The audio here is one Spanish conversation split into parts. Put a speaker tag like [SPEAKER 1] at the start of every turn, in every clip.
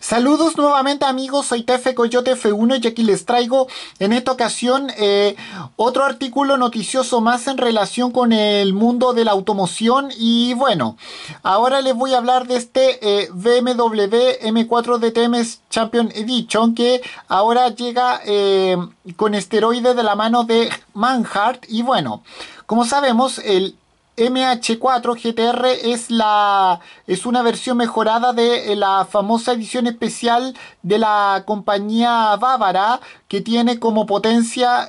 [SPEAKER 1] Saludos nuevamente amigos, soy Tefe Coyote F1 y aquí les traigo en esta ocasión eh, otro artículo noticioso más en relación con el mundo de la automoción y bueno, ahora les voy a hablar de este eh, BMW M4 DTM Champion Edition que ahora llega eh, con esteroide de la mano de Manhart y bueno, como sabemos el MH4 GTR es, la, es una versión mejorada de eh, la famosa edición especial de la compañía bávara que tiene como potencia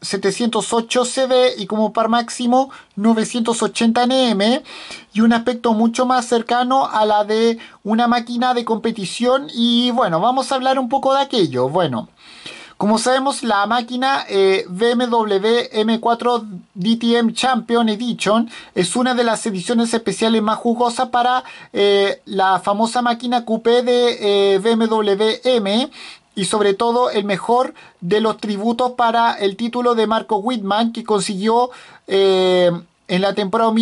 [SPEAKER 1] 708 eh, CB y como par máximo 980 NM y un aspecto mucho más cercano a la de una máquina de competición y bueno, vamos a hablar un poco de aquello. Bueno, como sabemos, la máquina eh, BMW M4 DTM Champion Edition es una de las ediciones especiales más jugosas para eh, la famosa máquina coupé de eh, BMW M y sobre todo el mejor de los tributos para el título de Marco Whitman que consiguió en la temporada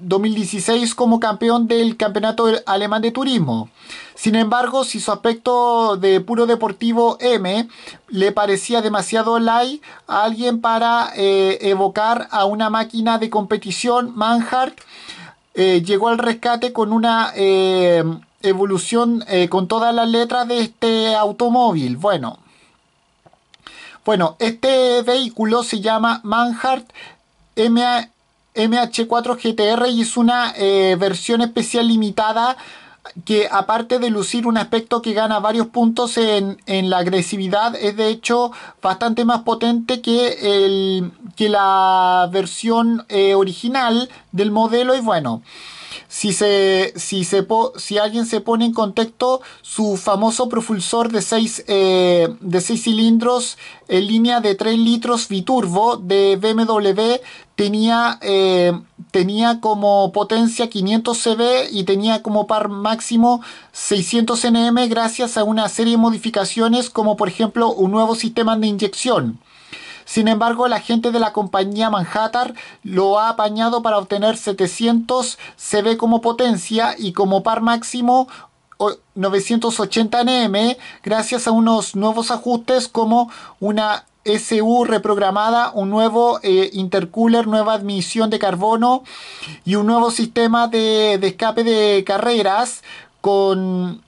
[SPEAKER 1] 2016 como campeón del Campeonato Alemán de Turismo. Sin embargo, si su aspecto de puro deportivo M le parecía demasiado light a alguien para eh, evocar a una máquina de competición, Manhart eh, llegó al rescate con una eh, evolución con todas las letras de este automóvil. Bueno. Bueno, este vehículo se llama Manhart MA MH4 GTR y es una eh, versión especial limitada que aparte de lucir un aspecto que gana varios puntos en, la agresividad, es de hecho bastante más potente que, el, que la versión eh, original del modelo y bueno. Si, alguien se pone en contexto, su famoso propulsor de 6 eh, cilindros en línea de 3 litros biturbo de BMW tenía, eh, tenía como potencia 500 CV y tenía como par máximo 600 NM gracias a una serie de modificaciones como por ejemplo un nuevo sistema de inyección. Sin embargo, la gente de la compañía Manhattan lo ha apañado para obtener 700 CB como potencia y como par máximo 980 NM gracias a unos nuevos ajustes como una SU reprogramada, un nuevo eh, intercooler, nueva admisión de carbono y un nuevo sistema de, escape de carreras con,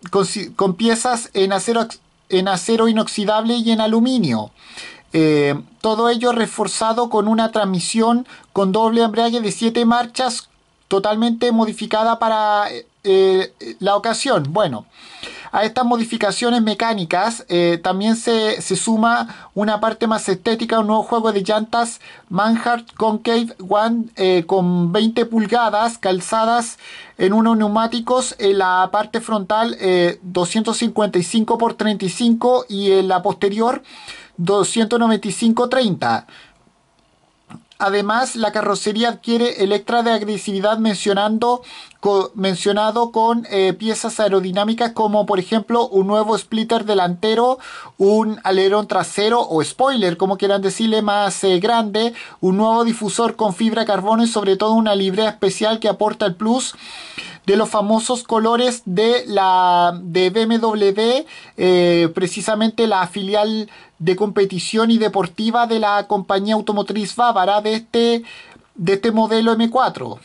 [SPEAKER 1] piezas en acero, en acero inoxidable y en aluminio. Eh, todo ello reforzado con una transmisión con doble embrague de 7 marchas totalmente modificada para eh, eh, la ocasión. Bueno, a estas modificaciones mecánicas también se, suma una parte más estética, un nuevo juego de llantas Manhart Concave One con 20 pulgadas calzadas en unos neumáticos en la parte frontal 255 x 35 y en la posterior 295-30. Además, la carrocería adquiere electra de agresividad mencionando, mencionado con eh, piezas aerodinámicas como por ejemplo un nuevo splitter delantero, un alerón trasero o spoiler, como quieran decirle, más eh, grande, un nuevo difusor con fibra de carbono y sobre todo una librea especial que aporta el plus de los famosos colores de la de BMW, eh, precisamente la filial de competición y deportiva de la compañía automotriz bávara de este, de este modelo M4.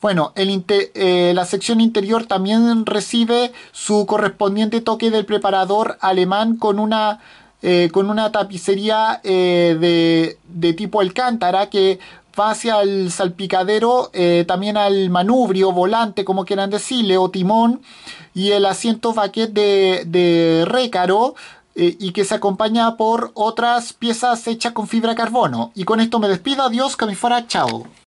[SPEAKER 1] Bueno, eh, la sección interior también recibe su correspondiente toque del preparador alemán con una, eh, con una tapicería de, de, tipo alcántara que va hacia el salpicadero, eh, también al manubrio, volante, como quieran decirle, o timón, y el asiento vaquet de, de récaro, eh, y que se acompaña por otras piezas hechas con fibra carbono. Y con esto me despido, adiós, que me chao.